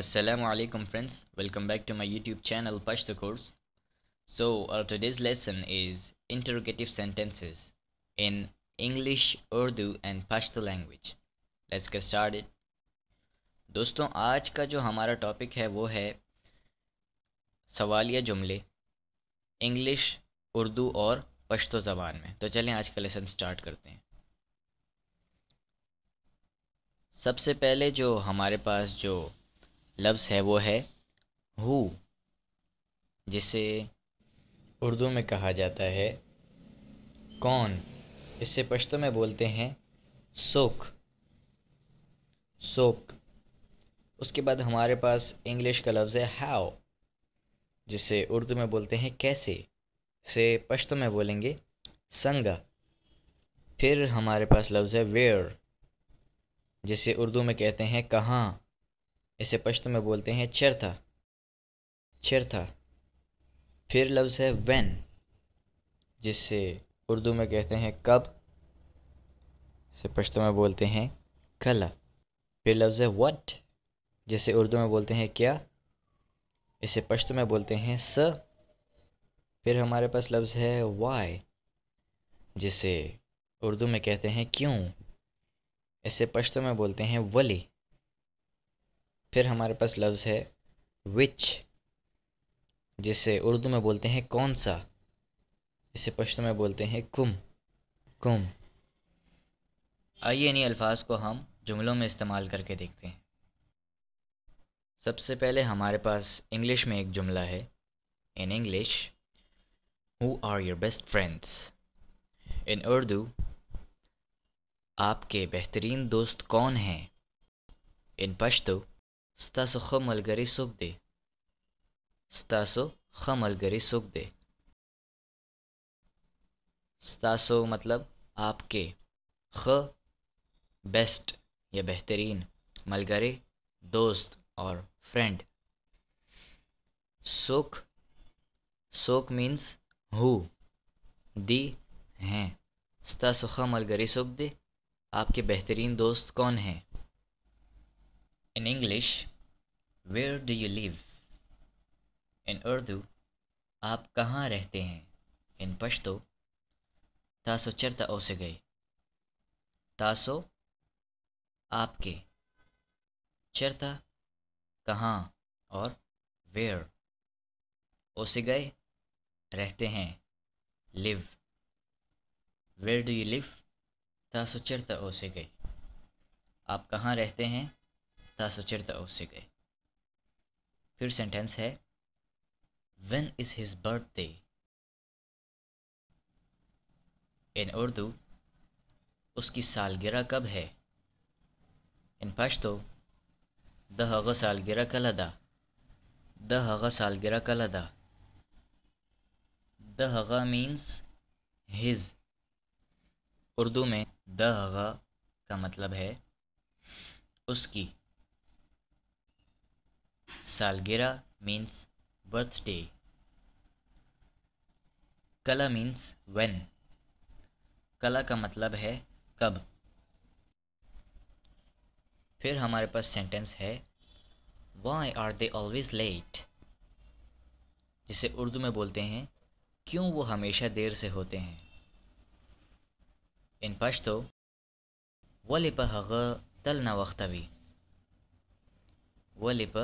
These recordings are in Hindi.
Assalamualaikum friends, welcome back to my YouTube channel Pashto Course. So our today's lesson is interrogative sentences in English, Urdu and Pashto language. Let's get started. दोस्तों आज का जो हमारा टॉपिक है वो है सवालिया जुमले इंग्लिश उर्दू और पश्तो ज़बान में तो चलें आज का लेसन स्टार्ट करते हैं सबसे पहले जो हमारे पास जो लफ्ज़ है वो है हु जिसे उर्दू में कहा जाता है कौन इससे पश्तो में बोलते हैं सोख सोख उसके बाद हमारे पास इंग्लिश का लफ्ज़ है हाओ जिसे उर्दू में बोलते हैं कैसे से पश्तो में बोलेंगे संगा फिर हमारे पास लफ्ज़ है वेयर जिसे उर्दू में कहते हैं कहाँ इसे पश्तो में बोलते हैं छिरथा छिरथा फिर लफ्ज़ है वैन जिसे उर्दू में कहते हैं कब से पश्तो में बोलते हैं कला फिर लफ्ज़ है वट जिसे उर्दू में बोलते हैं क्या इसे पश्तो में बोलते हैं स फिर हमारे पास लफ्ज़ है वाई जिसे उर्दू में कहते हैं क्यों इसे पश्तो में बोलते हैं वली फिर हमारे पास लफ्ज़ है विच जिसे उर्दू में बोलते हैं कौन सा इसे पश्तो में बोलते हैं कुम कुम आइए इन्हीं अल्फाज को हम जुमलों में इस्तेमाल करके देखते हैं सबसे पहले हमारे पास इंग्लिश में एक जुमला है in English who are your best friends in Urdu आपके बेहतरीन दोस्त कौन हैं इन पश्तो ستاسو ښه ملګری څوک دی ستاسو ښه ملګری څوک دی ستاسو मतलब आपके ख बेस्ट या बेहतरीन मलगरे दोस्त और फ्रेंड सोख सोख मीन्स हु दी हैं स्ता सुखा मलगरे सोख दे आपके बेहतरीन दोस्त कौन हैं In English, where do you live? In Urdu, आप कहाँ रहते हैं In Pashto, तासो चरता ओ से गए तासो आपके चरता कहाँ और वेयर ओ से गए रहते हैं live where do you live तासो चरता ओ से गए आप कहाँ रहते हैं सचेत तो अवश्य गए फिर सेंटेंस है when is his birthday in Urdu उसकी सालगिरह कब है इन पश्तो दहग सालगिरह का लदा दहग सालगिरह का लदा दहग मीन्स हिज उर्दू में दहग का मतलब है उसकी Salgera means birthday. कला मीन्स वेन कला का मतलब है कब फिर हमारे पास सेंटेंस है why are they always late जिसे उर्दू में बोलते हैं क्यों वो हमेशा देर से होते हैं इन पश्तो वलिप हग तल न वख्तवी लिप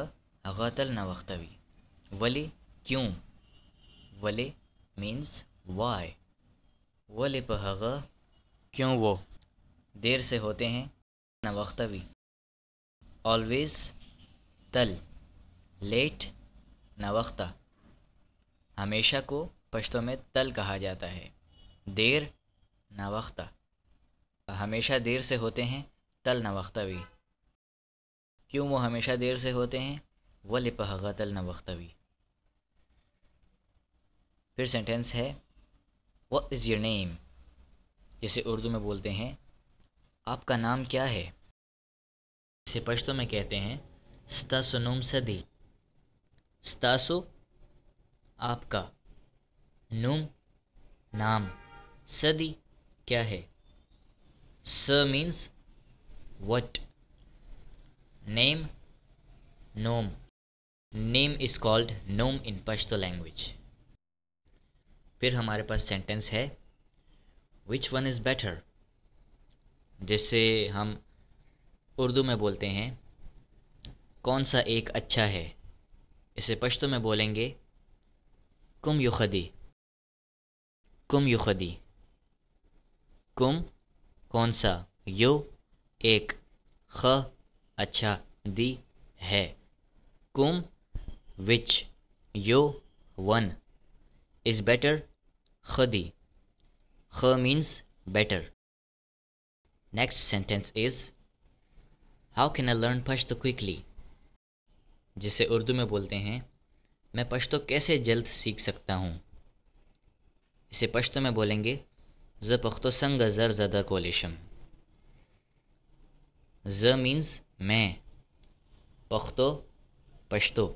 गतल नवख्तवी वले क्यों वले मीन्स वाय वले पहग क्यों वो देर से होते हैं नवख्तवी ऑलवेज तल लेट नवख्ता हमेशा को पश्तों में तल कहा जाता है देर नवख्ता हमेशा देर से होते हैं तल नवख्तवी क्यों वो हमेशा देर से होते हैं वलपहगतल नवख्तवी फिर सेंटेंस है वट इज़ योर नेम जिसे उर्दू में बोलते हैं आपका नाम क्या है इसे पश्तो में कहते हैं स्तासुनुम सदी स्तासु आपका नुम नाम सदी क्या है स मीन्स वट नेम नोम नेम इज़ कॉल्ड नोम इन पश्तो लैंग्वेज फिर हमारे पास सेंटेंस है विच वन इज़ बेटर जिससे हम उर्दू में बोलते हैं कौन सा एक अच्छा है इसे पश्तो में बोलेंगे कुम युखदी कुम युखदी कुम कौन सा यो एक ख अच्छा दी है कुम which you one is better khadi. Kh means better. Next sentence is How can I learn Pashto quickly? जिसे उर्दू में बोलते हैं मैं पश्तो कैसे जल्द सीख सकता हूँ इसे पश्तो में बोलेंगे ज पख्तो संग जर जदा कोलिशम ज मीन्स मैं पख्तो पश्तो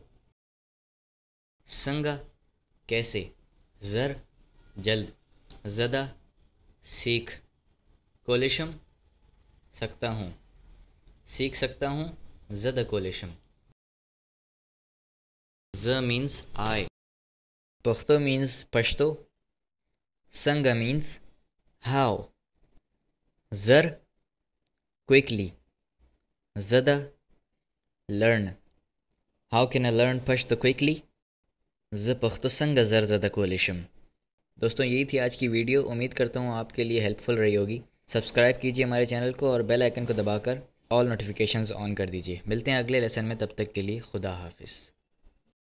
संग कैसे ज़र जल्द ज़दा सीख कोलेशम सकता हूँ सीख सकता हूँ जद कोलेशम ज means I Pakhto means Pashto संग मीन्स हाओ जर क्विकली जदा learn how can I learn Pashto quickly ज पख्त संग जर जद कोलिशम दोस्तों यही थी आज की वीडियो उम्मीद करता हूँ आपके लिए हेल्पफुल रही होगी सब्सक्राइब कीजिए हमारे चैनल को और बेल आइकन को दबाकर ऑल नोटिफिकेशंस ऑन कर दीजिए मिलते हैं अगले लेसन में तब तक के लिए खुदा हाफिज़